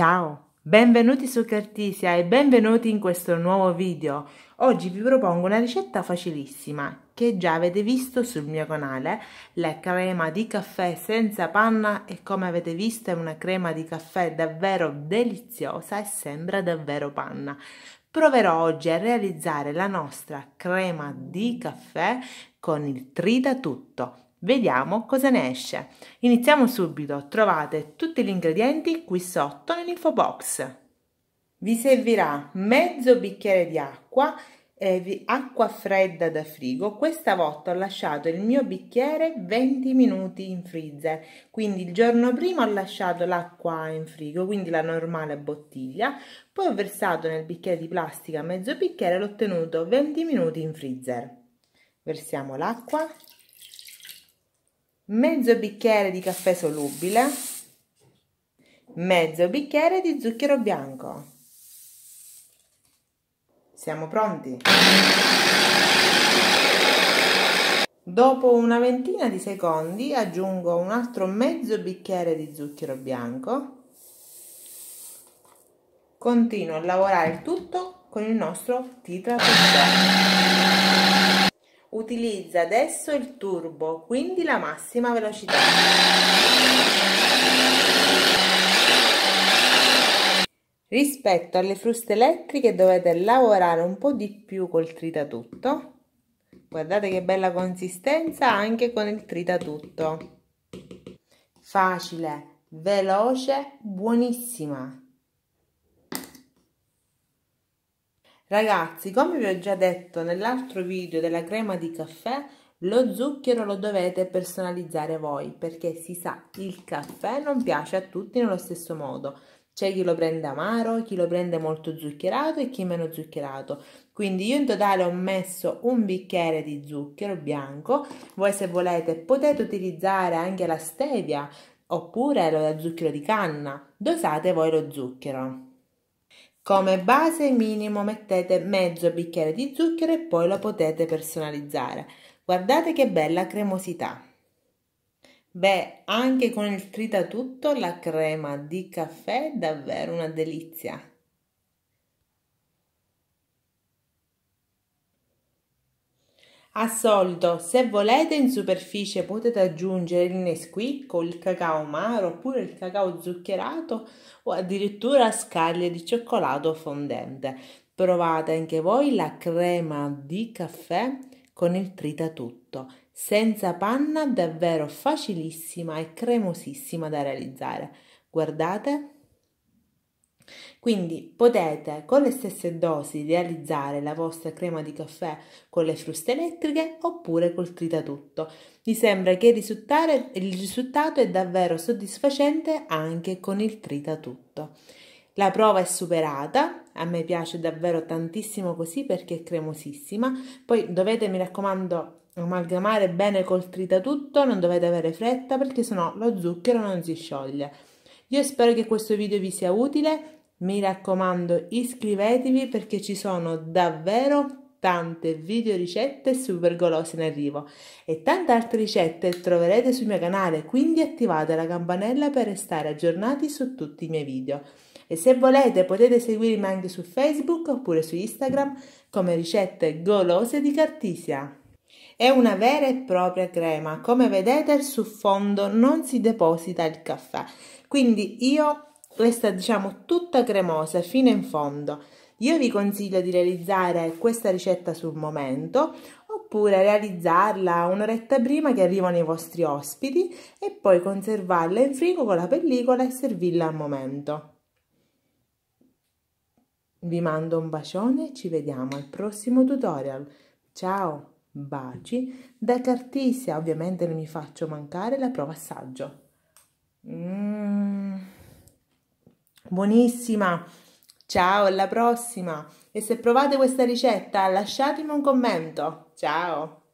Ciao, benvenuti su Cartisia e benvenuti in questo nuovo video. Oggi vi propongo una ricetta facilissima che già avete visto sul mio canale, la crema di caffè senza panna e come avete visto è una crema di caffè davvero deliziosa e sembra davvero panna. Proverò oggi a realizzare la nostra crema di caffè con il trita tutto Vediamo cosa ne esce. Iniziamo subito, trovate tutti gli ingredienti qui sotto nell'info box. Vi servirà mezzo bicchiere di acqua e acqua fredda da frigo. Questa volta ho lasciato il mio bicchiere 20 minuti in freezer, quindi il giorno prima ho lasciato l'acqua in frigo, quindi la normale bottiglia, poi ho versato nel bicchiere di plastica mezzo bicchiere e l'ho tenuto 20 minuti in freezer. Versiamo l'acqua mezzo bicchiere di caffè solubile, mezzo bicchiere di zucchero bianco. Siamo pronti? Dopo una ventina di secondi aggiungo un altro mezzo bicchiere di zucchero bianco. Continuo a lavorare il tutto con il nostro titra. Utilizza adesso il turbo, quindi la massima velocità. Rispetto alle fruste elettriche dovete lavorare un po' di più col tritatutto. Guardate che bella consistenza anche con il tritatutto. Facile, veloce, buonissima. Ragazzi, come vi ho già detto nell'altro video della crema di caffè, lo zucchero lo dovete personalizzare voi, perché si sa, il caffè non piace a tutti nello stesso modo. C'è chi lo prende amaro, chi lo prende molto zuccherato e chi meno zuccherato. Quindi io in totale ho messo un bicchiere di zucchero bianco. Voi se volete potete utilizzare anche la stevia oppure lo zucchero di canna. Dosate voi lo zucchero. Come base minimo mettete mezzo bicchiere di zucchero e poi lo potete personalizzare. Guardate che bella cremosità! Beh, anche con il tritatutto la crema di caffè è davvero una delizia! A soldo, se volete in superficie potete aggiungere il Nesquik o il cacao amaro oppure il cacao zuccherato o addirittura scaglie di cioccolato fondente. Provate anche voi la crema di caffè con il trita tutto, senza panna davvero facilissima e cremosissima da realizzare. Guardate quindi potete con le stesse dosi realizzare la vostra crema di caffè con le fruste elettriche oppure col tritatutto. Mi sembra che il, risultato è davvero soddisfacente anche con il tritatutto. La prova è superata, a me piace davvero tantissimo così perché è cremosissima. Poi dovete, mi raccomando, amalgamare bene col tritatutto, non dovete avere fretta perché sennò lo zucchero non si scioglie. Io spero che questo video vi sia utile, mi raccomando iscrivetevi perché ci sono davvero tante video ricette super golose in arrivo e tante altre ricette troverete sul mio canale quindi attivate la campanella per restare aggiornati su tutti i miei video e se volete potete seguirmi anche su Facebook oppure su Instagram come ricette golose di Cartisia. È una vera e propria crema. Come vedete sul fondo non si deposita il caffè. Quindi io questa diciamo tutta cremosa fino in fondo. Io vi consiglio di realizzare questa ricetta sul momento oppure realizzarla un'oretta prima che arrivano i vostri ospiti e poi conservarla in frigo con la pellicola e servirla al momento. Vi mando un bacione e ci vediamo al prossimo tutorial. Ciao! baci. Da Cartisia ovviamente non mi faccio mancare la prova assaggio. Mm. buonissima! Ciao, alla prossima! E se provate questa ricetta lasciatemi un commento. Ciao!